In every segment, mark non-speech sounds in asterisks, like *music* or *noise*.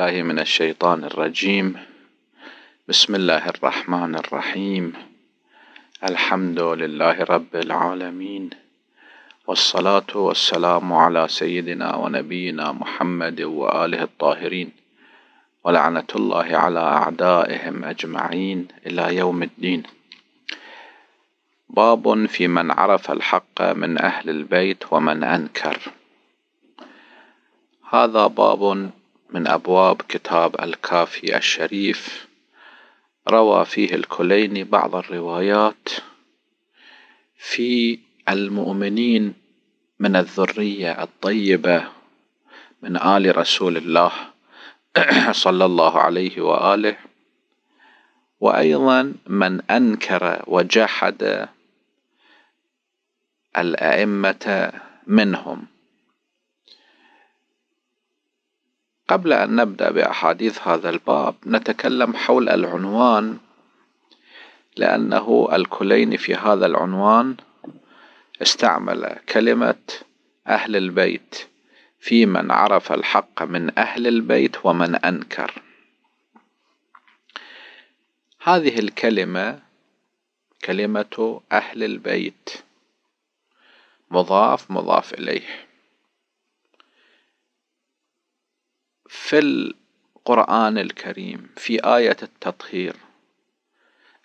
بالله من الشيطان الرجيم بسم الله الرحمن الرحيم الحمد لله رب العالمين والصلاة والسلام على سيدنا ونبينا محمد وآله الطاهرين ولعنة الله على أعدائهم أجمعين إلى يوم الدين باب في من عرف الحق من أهل البيت ومن أنكر هذا باب من أبواب كتاب الكافي الشريف روى فيه الكليني بعض الروايات في المؤمنين من الذرية الطيبة من آل رسول الله *clears throat* صلى الله عليه وآله وأيضا من أنكر وجحد الأئمة منهم قبل أن نبدأ بأحاديث هذا الباب نتكلم حول العنوان لأنه الكليني في هذا العنوان استعمل كلمة أهل البيت في من عرف الحق من أهل البيت ومن أنكر هذه الكلمة كلمة أهل البيت مضاف مضاف إليه في القرآن الكريم في آية التطهير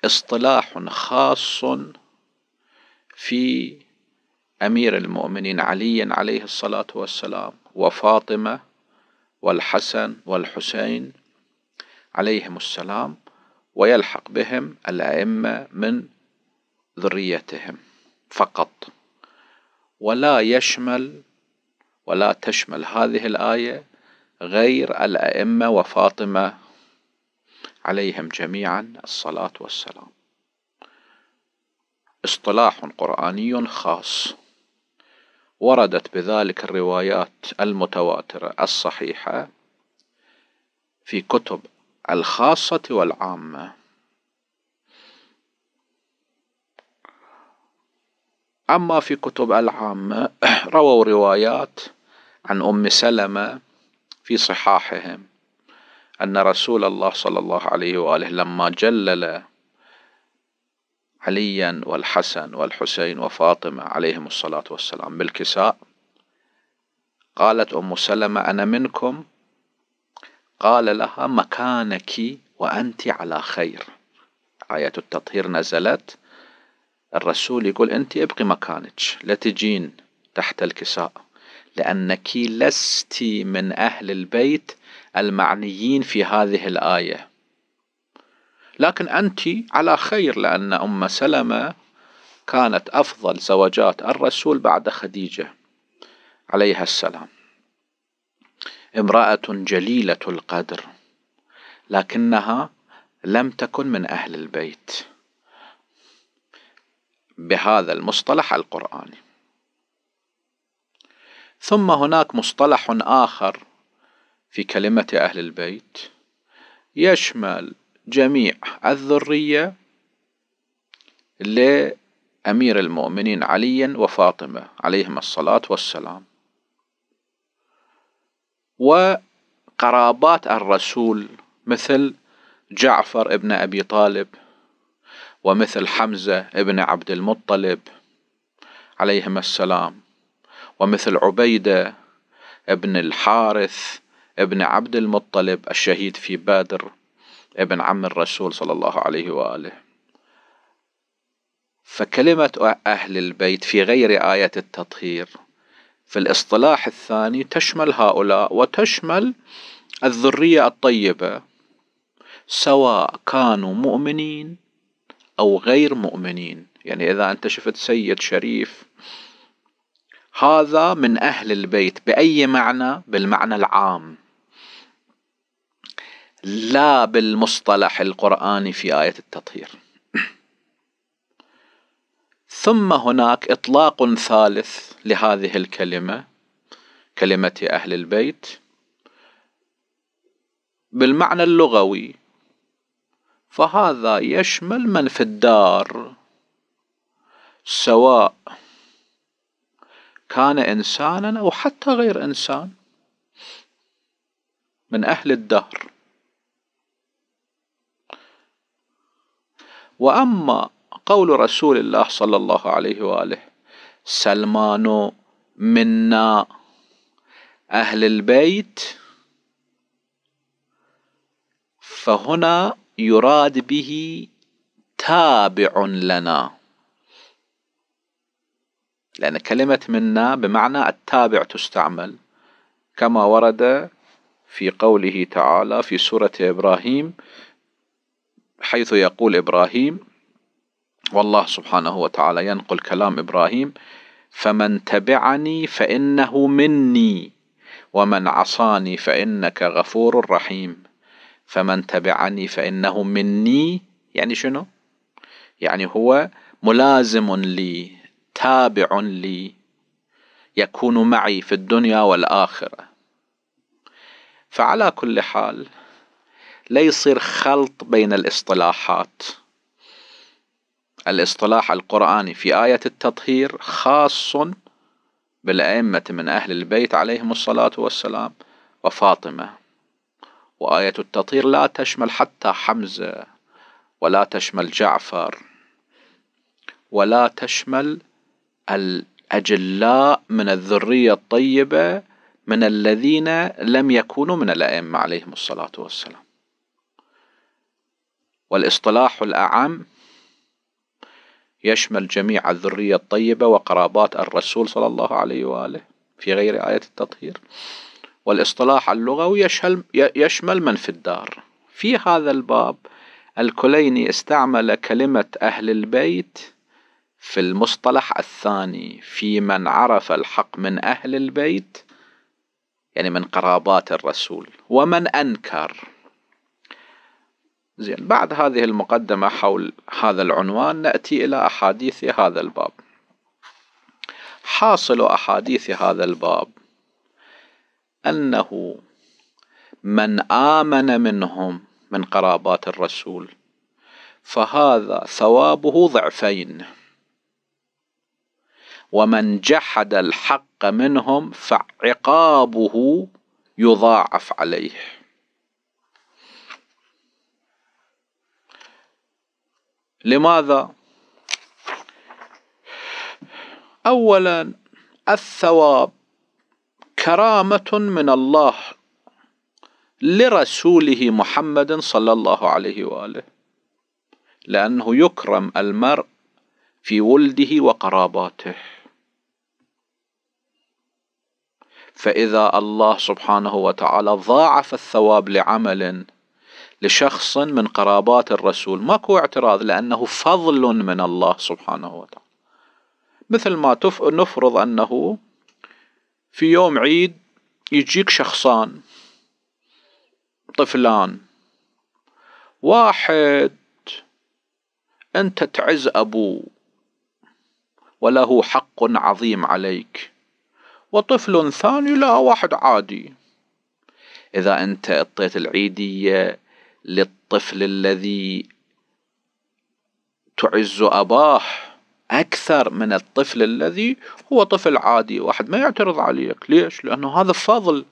اصطلاح خاص في أمير المؤمنين علي عليه الصلاة والسلام وفاطمة والحسن والحسين عليهم السلام ويلحق بهم الأئمة من ذريتهم فقط ولا يشمل ولا تشمل هذه الآية غير الأئمة وفاطمة عليهم جميعا الصلاة والسلام اصطلاح قرآني خاص وردت بذلك الروايات المتواترة الصحيحة في كتب الخاصة والعامة أما في كتب العامة *coughs* رووا روايات عن أم سلمة في صحاحهم أن رسول الله صلى الله عليه وآله لما جلل عليا والحسن والحسين وفاطمة عليهم الصلاة والسلام بالكساء قالت أم سلمة أنا منكم قال لها مكانك وأنت على خير آية التطهير نزلت الرسول يقول أنت ابقي مكانك لا تجين تحت الكساء لأنك لست من أهل البيت المعنيين في هذه الآية لكن أنت على خير لأن أم سلمة كانت أفضل زوجات الرسول بعد خديجة عليها السلام امرأة جليلة القدر لكنها لم تكن من أهل البيت بهذا المصطلح القرآني ثم هناك مصطلح آخر في كلمة أهل البيت يشمل جميع الذرية لأمير المؤمنين علي وفاطمة عليهم الصلاة والسلام وقرابات الرسول مثل جعفر ابن أبي طالب ومثل حمزة ابن عبد المطلب عليهم السلام ومثل عبيدة ابن الحارث ابن عبد المطلب الشهيد في بادر ابن عم الرسول صلى الله عليه وآله فكلمة أهل البيت في غير آية التطهير في الاصطلاح الثاني تشمل هؤلاء وتشمل الذرية الطيبة سواء كانوا مؤمنين أو غير مؤمنين يعني إذا أنت شفت سيد شريف هذا من أهل البيت بأي معنى؟ بالمعنى العام لا بالمصطلح القرآني في آية التطهير *clears throat* ثم هناك إطلاق ثالث لهذه الكلمة كلمة أهل البيت بالمعنى اللغوي فهذا يشمل من في الدار سواء كان إنسانا أو حتى غير إنسان من أهل الدهر وأما قول رسول الله صلى الله عليه وآله سلمان منا أهل البيت فهنا يراد به تابع لنا لأن كلمة منا بمعنى التابع تستعمل كما ورد في قوله تعالى في سورة إبراهيم حيث يقول إبراهيم والله سبحانه وتعالى ينقل كلام إبراهيم فمن تبعني فإنه مني ومن عصاني فإنك غفور رحيم فمن تبعني فإنه مني يعني شنو؟ يعني هو ملازم لي تابع لي يكون معي في الدنيا والآخرة فعلى كل حال لا يصير خلط بين الاصطلاحات الاصطلاح القرآني في آية التطهير خاص بالأئمة من أهل البيت عليهم الصلاة والسلام وفاطمة وآية التطهير لا تشمل حتى حمزة ولا تشمل جعفر ولا تشمل الأجلاء من الذرية الطيبة من الذين لم يكونوا من الأئمة عليهم الصلاة والسلام والاصطلاح الأعم يشمل جميع الذرية الطيبة وقرابات الرسول صلى الله عليه وآله في غير آية التطهير والاصطلاح اللغوي يشمل, يشمل من في الدار في هذا الباب الكليني استعمل كلمة أهل البيت في المصطلح الثاني في من عرف الحق من أهل البيت يعني من قرابات الرسول ومن أنكر زين بعد هذه المقدمة حول هذا العنوان نأتي إلى أحاديث هذا الباب حاصل أحاديث هذا الباب أنه من آمن منهم من قرابات الرسول فهذا ثوابه ضعفين ومن جحد الحق منهم فعقابه يضاعف عليه لماذا اولا الثواب كرامه من الله لرسوله محمد صلى الله عليه واله لانه يكرم المرء في ولده وقراباته فإذا الله سبحانه وتعالى ضاعف الثواب لعمل لشخص من قرابات الرسول ماكو اعتراض لأنه فضل من الله سبحانه وتعالى مثل ما نفرض أنه في يوم عيد يجيك شخصان طفلان واحد انت تعز ابوه وله حق عظيم عليك وطفل ثاني لا واحد عادي إذا أنت أعطيت العيدية للطفل الذي تعز أباه أكثر من الطفل الذي هو طفل عادي واحد ما يعترض عليك ليش؟ لأنه هذا فضل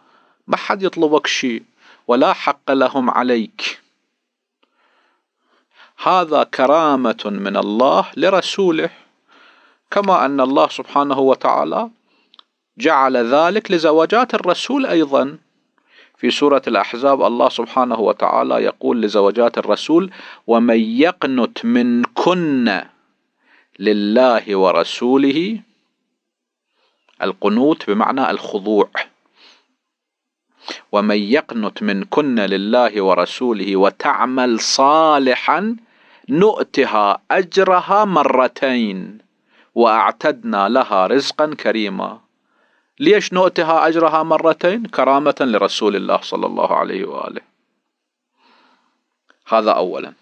ما حد يطلبك شيء ولا حق لهم عليك هذا كرامة من الله لرسوله كما أن الله سبحانه وتعالى جعل ذلك لزوجات الرسول أيضا في سورة الأحزاب الله سبحانه وتعالى يقول لزوجات الرسول ومن يقنت منكن لله ورسوله القنوت بمعنى الخضوع ومن يقنت منكن لله ورسوله وتعمل صالحا نؤتها أجرها مرتين وأعتدنا لها رزقا كريما ليش نؤتها أجرها مرتين كرامة لرسول الله صلى الله عليه وآله هذا أولا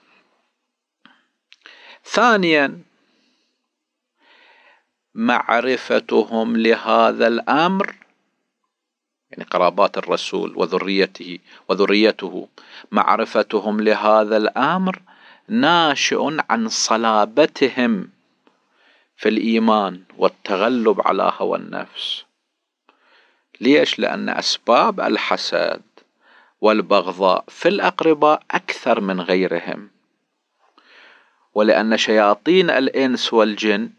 ثانيا معرفتهم لهذا الأمر يعني قرابات الرسول وذريته وذريته معرفتهم لهذا الأمر ناشئ عن صلابتهم في الإيمان والتغلب على هوى النفس ليش لأن أسباب الحسد والبغضاء في الأقرباء أكثر من غيرهم ولأن شياطين الإنس والجن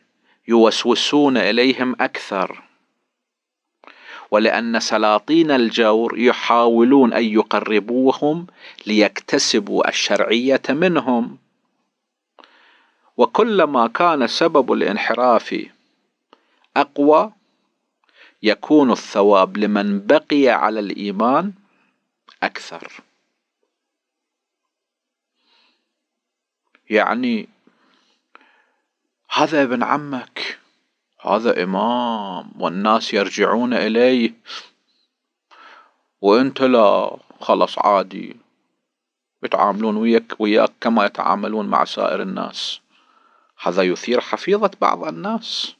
يوسوسون إليهم أكثر ولأن سلاطين الجور يحاولون أن يقربوهم ليكتسبوا الشرعية منهم وكلما كان سبب الانحراف أقوى يكون الثواب لمن بقي على الإيمان أكثر يعني هذا ابن عمك هذا إمام والناس يرجعون إليه وأنت لا خلص عادي يتعاملون وياك وياك كما يتعاملون مع سائر الناس هذا يثير حفيظة بعض الناس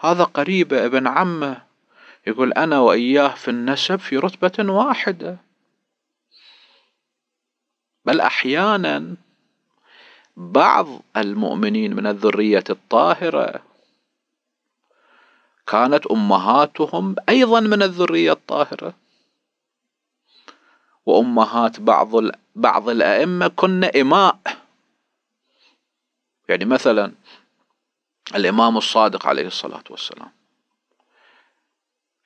هذا قريبة ابن عمه يقول أنا وإياه في النسب في رتبة واحدة بل أحيانا بعض المؤمنين من الذرية الطاهرة كانت أمهاتهم أيضا من الذرية الطاهرة وأمهات بعض بعض الأئمة كن إماء يعني مثلا الإمام الصادق عليه الصلاة والسلام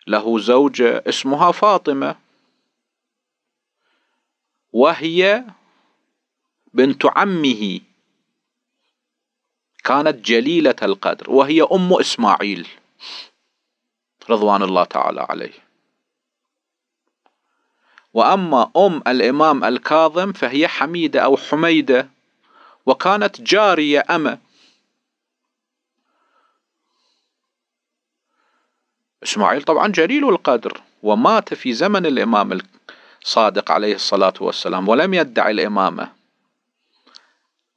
له زوجة اسمها فاطمة وهي بنت عمه كانت جليلة القدر وهي أم إسماعيل رضوان الله تعالى عليه وأما أم الإمام الكاظم فهي حميدة أو حميدة وكانت جارية أمه إسماعيل طبعا جليل القدر ومات في زمن الإمام الصادق عليه الصلاة والسلام ولم يدعي الإمامة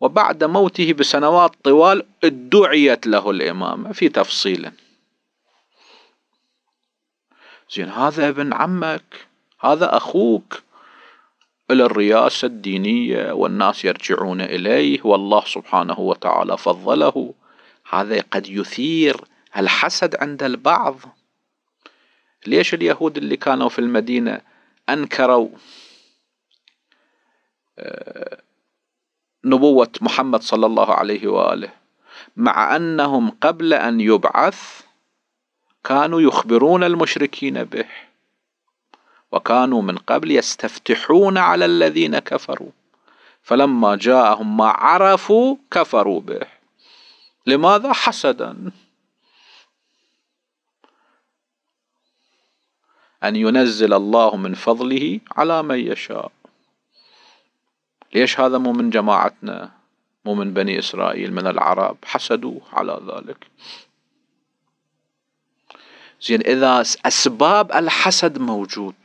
وبعد موته بسنوات طوال ادعيت له الإمامة في تفصيل زين هذا ابن عمك هذا أخوك إلى الرياسة الدينية والناس يرجعون إليه والله سبحانه وتعالى فضله هذا قد يثير الحسد عند البعض ليش اليهود اللي كانوا في المدينة أنكروا آه، نبوة محمد صلى الله عليه وآله مع أنهم قبل أن يبعث كانوا يخبرون المشركين به وكانوا من قبل يستفتحون على الذين كفروا فلما جاءهم ما عرفوا كفروا به لماذا حسدا أن ينزل الله من فضله على من يشاء ليش هذا مو من جماعتنا مو من بني إسرائيل من العرب حسدوا على ذلك زين إذا أسباب الحسد موجود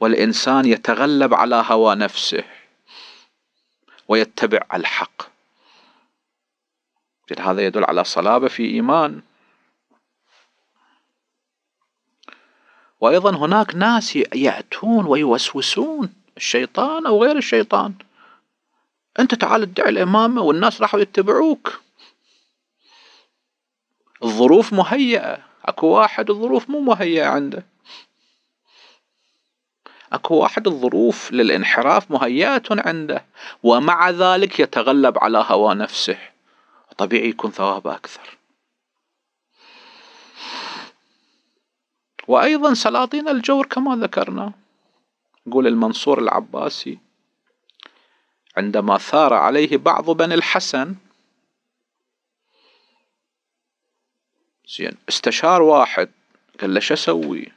والإنسان يتغلب على هوى نفسه ويتبع الحق هذا يدل على صلابة في إيمان وايضا هناك ناس ياتون ويوسوسون الشيطان او غير الشيطان انت تعال ادعي الامامه والناس راحوا يتبعوك الظروف مهيئه اكو واحد الظروف مو مهيئه عنده اكو واحد الظروف للانحراف مهيئه عنده ومع ذلك يتغلب على هوى نفسه طبيعي يكون ثوابه اكثر وأيضا سلاطين الجور كما ذكرنا يقول المنصور العباسي عندما ثار عليه بعض بني الحسن زين استشار واحد قال له شو اسوي؟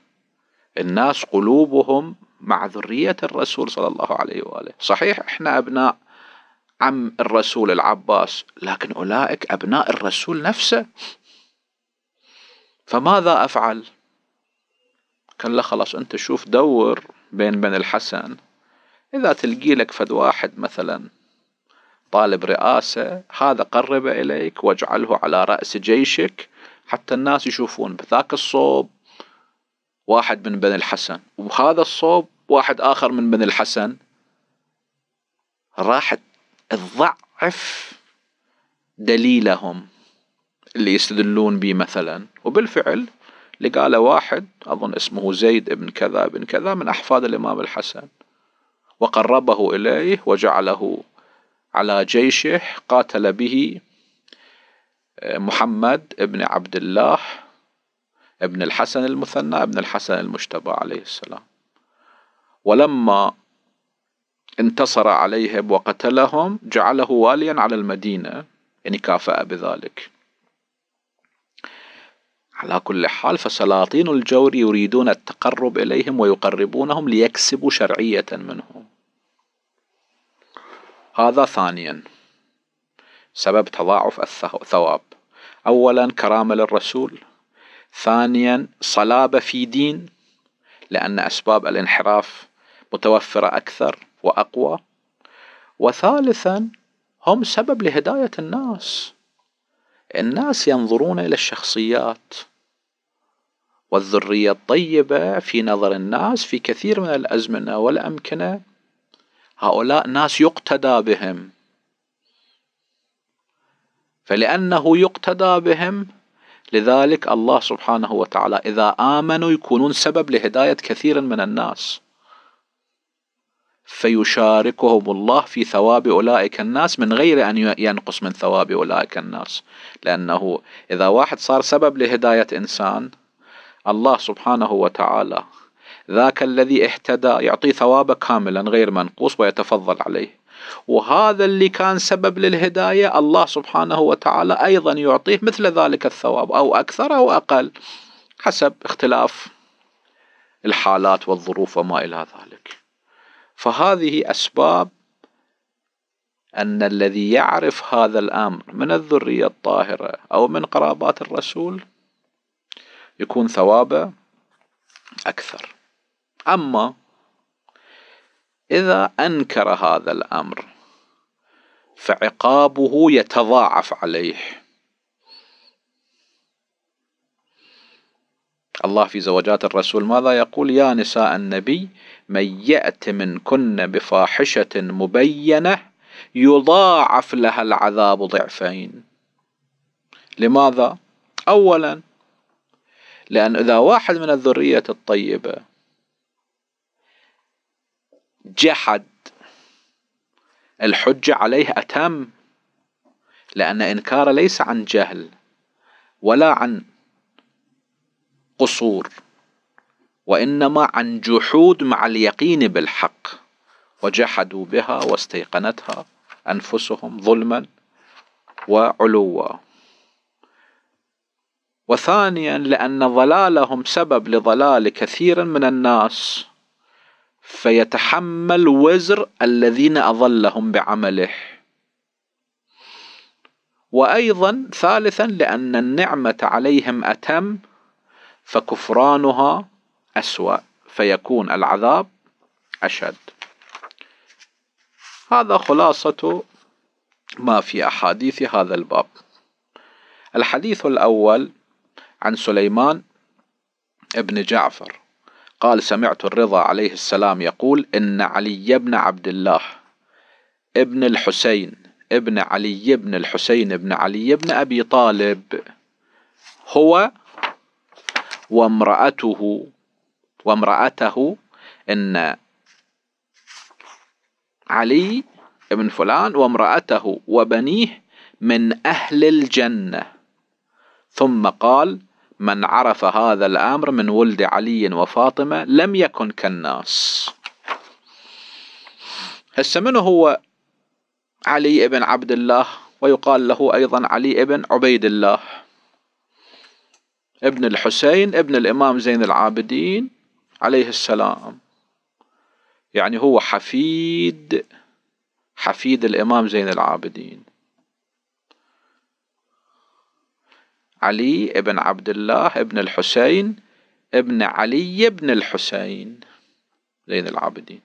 الناس قلوبهم مع ذرية الرسول صلى الله عليه واله، صحيح احنا ابناء عم الرسول العباس، لكن اولئك ابناء الرسول نفسه. فماذا افعل؟ كان له خلاص انت شوف دور بين بن الحسن اذا تلقي لك فد واحد مثلا طالب رئاسة هذا قربه إليك واجعله على رأس جيشك حتى الناس يشوفون بذاك الصوب واحد من بني الحسن وهذا الصوب واحد آخر من بني الحسن راح تضعف دليلهم اللي يستدلون به مثلا وبالفعل لقى له واحد أظن اسمه زيد بن كذا بن كذا من أحفاد الإمام الحسن وقربه إليه وجعله على جيشه قاتل به آه، محمد بن عبد الله ابن الحسن المثنى ابن الحسن المجتبى عليه السلام ولما انتصر عليهم وقتلهم جعله واليا على المدينة يعني كافأ بذلك على كل حال فسلاطين الجور يريدون التقرب إليهم ويقربونهم ليكسبوا شرعية منهم هذا ثانيا سبب تضاعف الثواب أولا كرامة للرسول ثانيا صلابة في دين لأن أسباب الانحراف متوفرة أكثر وأقوى وثالثا هم سبب لهداية الناس الناس ينظرون إلى الشخصيات والذرية الطيبة في نظر الناس في كثير من الأزمنة والأمكنة هؤلاء ناس يقتدى بهم فلأنه يقتدى بهم لذلك الله سبحانه وتعالى إذا آمنوا يكونون سبب لهداية كثير من الناس فيشاركهم الله في ثواب أولئك الناس من غير أن ينقص من ثواب أولئك الناس لأنه إذا واحد صار سبب لهداية إنسان الله سبحانه وتعالى ذاك الذي اهتدى يعطيه ثوابه كاملا غير منقوص ويتفضل عليه وهذا اللي كان سبب للهداية الله سبحانه وتعالى أيضا يعطيه مثل ذلك الثواب أو أكثر أو أقل حسب اختلاف الحالات والظروف وما إلى ذلك فهذه أسباب أن الذي يعرف هذا الأمر من الذرية الطاهرة أو من قرابات الرسول يكون ثوابه أكثر أما إذا أنكر هذا الأمر فعقابه يتضاعف عليه الله في زوجات الرسول ماذا يقول يا نساء النبي من يأت منكن بفاحشة مبينة يضاعف لها العذاب ضعفين لماذا؟ أولا لأن إذا واحد من الذرية الطيبة جحد الحجة عليه أتم لأن إنكار ليس عن جهل ولا عن قصور وإنما عن جحود مع اليقين بالحق وجحدوا بها واستيقنتها أنفسهم ظلما وعلوا وثانيا لأن ضلالهم سبب لضلال كثير من الناس فيتحمل وزر الذين أضلهم بعمله وأيضا ثالثا لأن النعمة عليهم أتم فكفرانها أسوأ فيكون العذاب أشد هذا خلاصة ما في أحاديث هذا الباب الحديث الأول عن سليمان ابن جعفر قال سمعت الرضا عليه السلام يقول إن علي بن عبد الله ابن الحسين ابن علي بن الحسين بن علي بن أبي طالب هو وامرأته وامرأته إن علي بن فلان وامرأته وبنيه من أهل الجنة ثم قال من عرف هذا الأمر من ولد علي وفاطمة لم يكن كالناس هسه من هو علي بن عبد الله ويقال له أيضا علي بن عبيد الله ابن الحسين ابن الإمام زين العابدين عليه السلام يعني هو حفيد حفيد الإمام زين العابدين علي ابن عبد الله ابن الحسين ابن علي ابن الحسين زين العابدين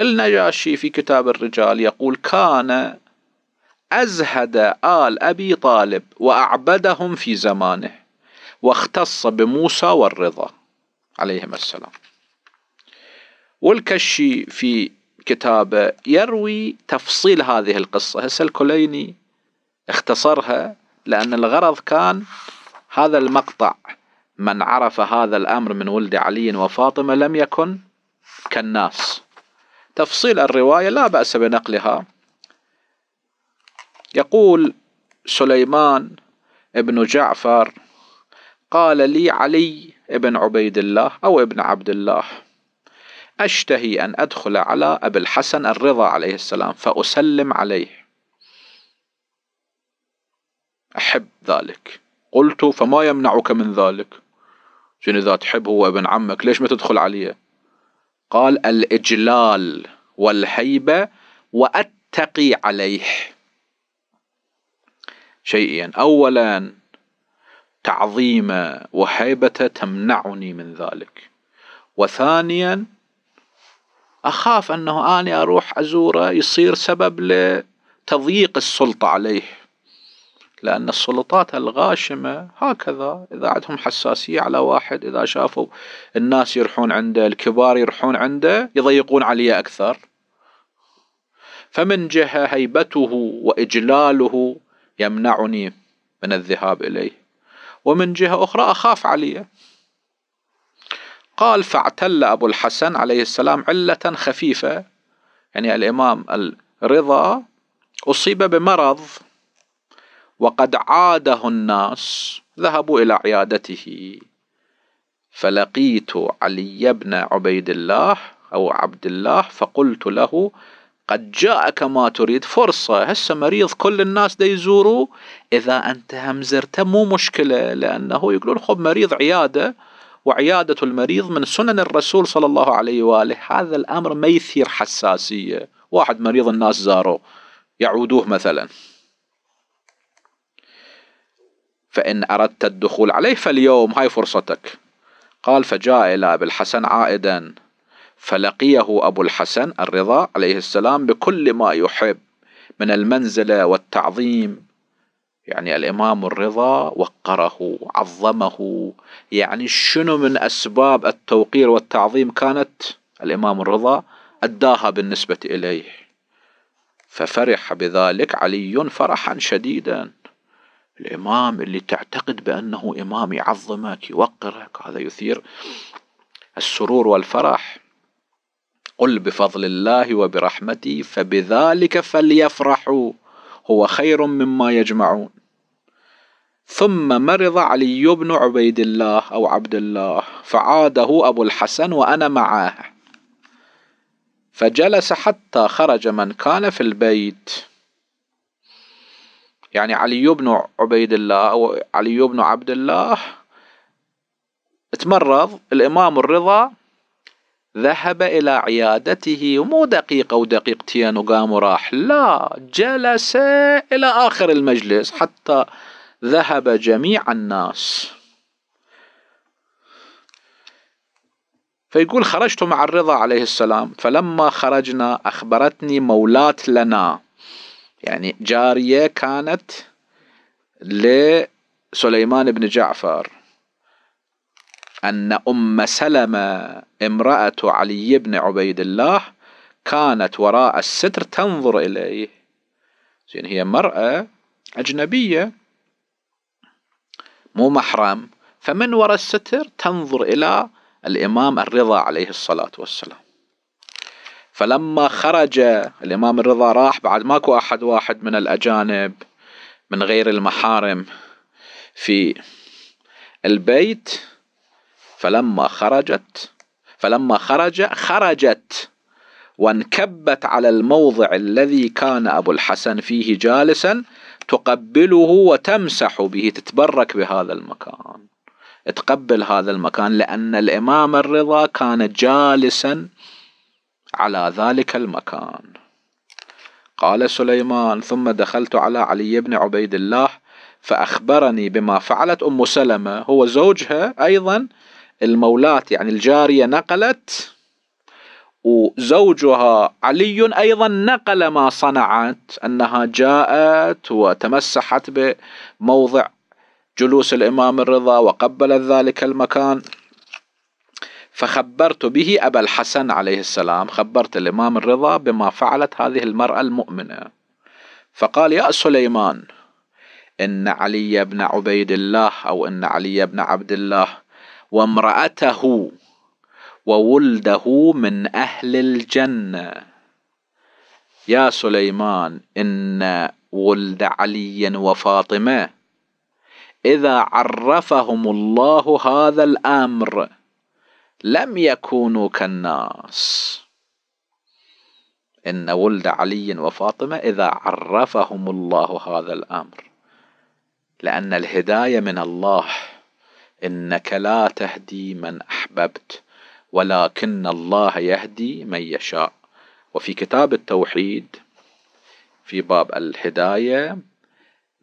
النجاشي في كتاب الرجال يقول كان أزهد آل أبي طالب وأعبدهم في زمانه واختص بموسى والرضا عليهما السلام والكشي في كتابه يروي تفصيل هذه القصة هسه الكليني اختصرها لأن الغرض كان هذا المقطع من عرف هذا الأمر من ولد علي وفاطمة لم يكن كالناس تفصيل الرواية لا بأس بنقلها يقول سليمان ابن جعفر قال لي علي ابن عبيد الله أو ابن عبد الله أشتهي أن أدخل على أبي الحسن الرضا عليه السلام فأسلم عليه أحب ذلك قلت فما يمنعك من ذلك شنو إذا تحب هو ابن عمك ليش ما تدخل عليه قال الإجلال والهيبة وأتقي عليه شيئين أولا تعظيم وهيبة تمنعني من ذلك وثانيا أخاف أنه أنا أروح أزوره يصير سبب لتضييق السلطة عليه لأن السلطات الغاشمة هكذا إذا عندهم حساسية على واحد إذا شافوا الناس يرحون عنده الكبار يرحون عنده يضيقون عليه أكثر فمن جهة هيبته وإجلاله يمنعني من الذهاب إليه ومن جهة أخرى أخاف عليه قال فاعتل أبو الحسن عليه السلام علة خفيفة يعني الإمام الرضا أصيب بمرض وقد عاده الناس ذهبوا إلى عيادته فلقيت علي بن عبيد الله أو عبد الله فقلت له قد جاءك ما تريد فرصة هسه مريض كل الناس دا يزوروا إذا أنت هم زرته مو مشكلة لأنه يقولون خب مريض عيادة وعيادة المريض من سنن الرسول صلى الله عليه وآله هذا الأمر ما يثير حساسية واحد مريض الناس زاروه يعودوه مثلا فإن أردت الدخول عليه فاليوم هاي فرصتك قال فجاء إلى أبي الحسن عائدا فلقيه أبو الحسن الرضا عليه السلام بكل ما يحب من المنزلة والتعظيم يعني الإمام الرضا وقره عظمه يعني شنو من أسباب التوقير والتعظيم كانت الإمام الرضا أداها بالنسبة إليه ففرح بذلك علي فرحا شديدا الإمام اللي تعتقد بأنه إمام يعظمك يوقرك هذا يثير السرور والفرح قل بفضل الله وبرحمته فبذلك فليفرحوا هو خير مما يجمعون ثم مرض علي بن عبيد الله أو عبد الله فعاده أبو الحسن وأنا معاه فجلس حتى خرج من كان في البيت يعني علي بن عبيد الله أو علي بن عبد الله تمرض الإمام الرضا ذهب إلى عيادته مو دقيقة ودقيقتين وقام وراح لا جلس إلى آخر المجلس حتى ذهب جميع الناس فيقول خرجت مع الرضا عليه السلام فلما خرجنا أخبرتني مولاة لنا يعني جارية كانت لسليمان بن جعفر أن أم سلمة امرأة علي بن عبيد الله كانت وراء الستر تنظر إليه زين هي مرأة أجنبية مو محرم فمن وراء الستر تنظر إلى الإمام الرضا عليه الصلاة والسلام فلما خرج الإمام الرضا راح بعد ماكو أحد واحد من الأجانب من غير المحارم في البيت فلما خرجت فلما خرج خرجت وانكبت على الموضع الذي كان أبو الحسن فيه جالسا تقبله وتمسح به تتبرك بهذا المكان تقبل هذا المكان لأن الإمام الرضا كان جالسا على ذلك المكان قال سليمان ثم دخلت على علي بن عبيد الله فأخبرني بما فعلت أم سلمة هو زوجها أيضا المولاة يعني الجارية نقلت وزوجها علي أيضا نقل ما صنعت أنها جاءت وتمسحت بموضع جلوس الإمام الرضا وقبلت ذلك المكان فخبرت به أبا الحسن عليه السلام خبرت الإمام الرضا بما فعلت هذه المرأة المؤمنة فقال يا سليمان إن علي بن عبيد الله أو إن علي بن عبد الله وامرأته وولده من أهل الجنة يا سليمان إن ولد علي وفاطمة إذا عرفهم الله هذا الأمر لم يكونوا كالناس إن ولد علي وفاطمة إذا عرفهم الله هذا الأمر لأن الهداية من الله انك لا تهدي من احببت ولكن الله يهدي من يشاء وفي كتاب التوحيد في باب الهدايه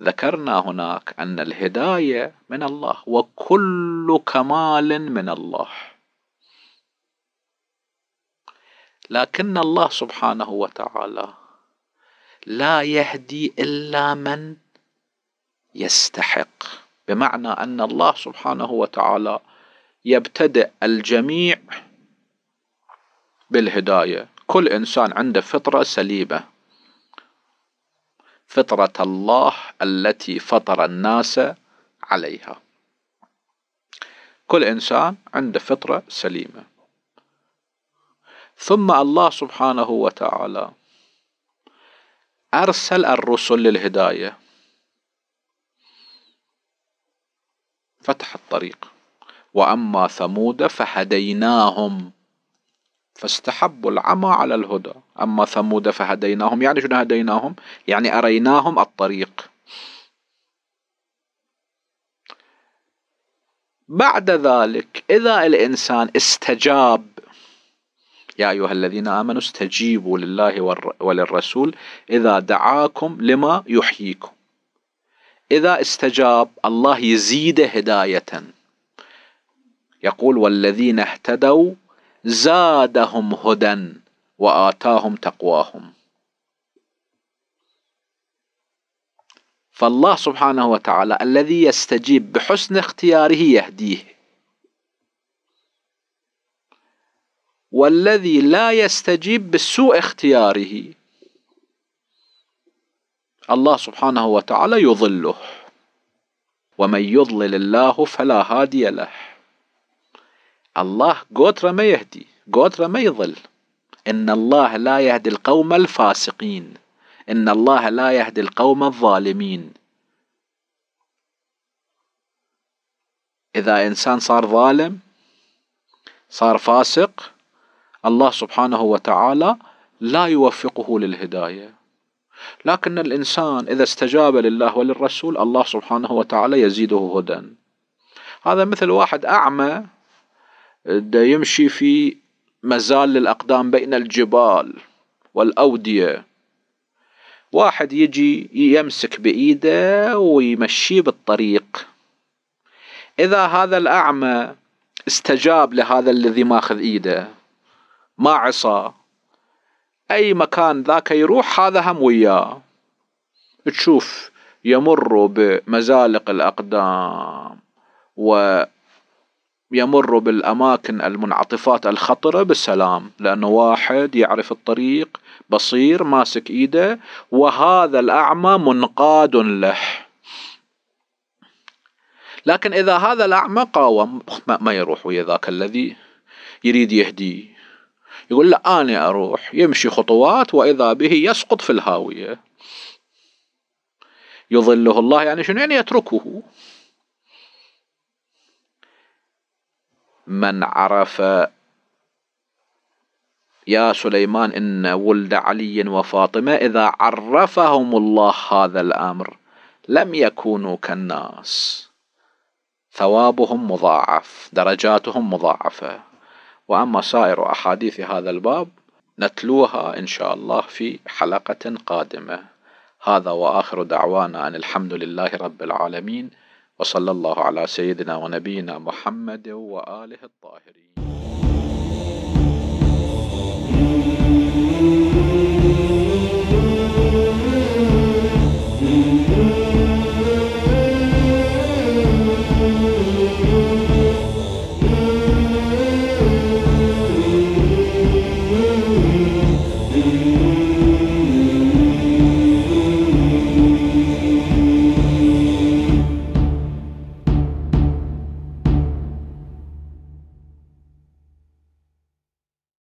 ذكرنا هناك ان الهدايه من الله وكل كمال من الله لكن الله سبحانه وتعالى لا يهدي الا من يستحق بمعنى ان الله سبحانه وتعالى يبتدئ الجميع بالهدايه كل انسان عنده فطره سليمه فطره الله التي فطر الناس عليها كل انسان عنده فطره سليمه ثم الله سبحانه وتعالى ارسل الرسل للهدايه فتح الطريق واما ثمود فهديناهم فاستحبوا العمى على الهدى اما ثمود فهديناهم يعني شنو هديناهم يعني اريناهم الطريق بعد ذلك اذا الانسان استجاب يا ايها الذين امنوا استجيبوا لله وللرسول اذا دعاكم لما يحييكم إذا استجاب الله يزيده هداية يقول والذين اهتدوا زادهم هدى وآتاهم تقواهم فالله سبحانه وتعالى الذي يستجيب بحسن اختياره يهديه والذي لا يستجيب بسوء اختياره الله سبحانه وتعالى يضله ومن يضلل الله فلا هادي له الله قوتره ما يهدي قوتره ما يضل إن الله لا يهدي القوم الفاسقين إن الله لا يهدي القوم الظالمين إذا إنسان صار ظالم صار فاسق الله سبحانه وتعالى لا يوفقه للهدايه لكن الإنسان إذا استجاب لله وللرسول الله سبحانه وتعالى يزيده هدى هذا مثل واحد أعمى آه، يمشي في مزال للأقدام بين الجبال والأودية واحد يجي يمسك بإيده ويمشيه بالطريق إذا هذا الأعمى استجاب لهذا الذي ماخذ إيده ما عصى أي مكان ذاك يروح هذا هم وياه تشوف يمر بمزالق الأقدام و يمر بالأماكن المنعطفات الخطرة بالسلام لأنه واحد يعرف الطريق بصير ماسك إيده وهذا الأعمى منقاد له لكن إذا هذا الأعمى قاوم ما يروح ويا ذاك الذي يريد يهديه يقول لا أنا أروح يمشي خطوات وإذا به يسقط في الهاوية يظله الله يعني شنو يعني يتركه من عرف يا سليمان إن ولد علي وفاطمة إذا عرفهم الله هذا الأمر لم يكونوا كالناس ثوابهم مضاعف درجاتهم مضاعفه وأما سائر أحاديث هذا الباب نتلوها إن شاء الله في حلقة قادمة هذا وآخر دعوانا أن الحمد لله رب العالمين وصلى الله على سيدنا ونبينا محمد وآله الطاهرين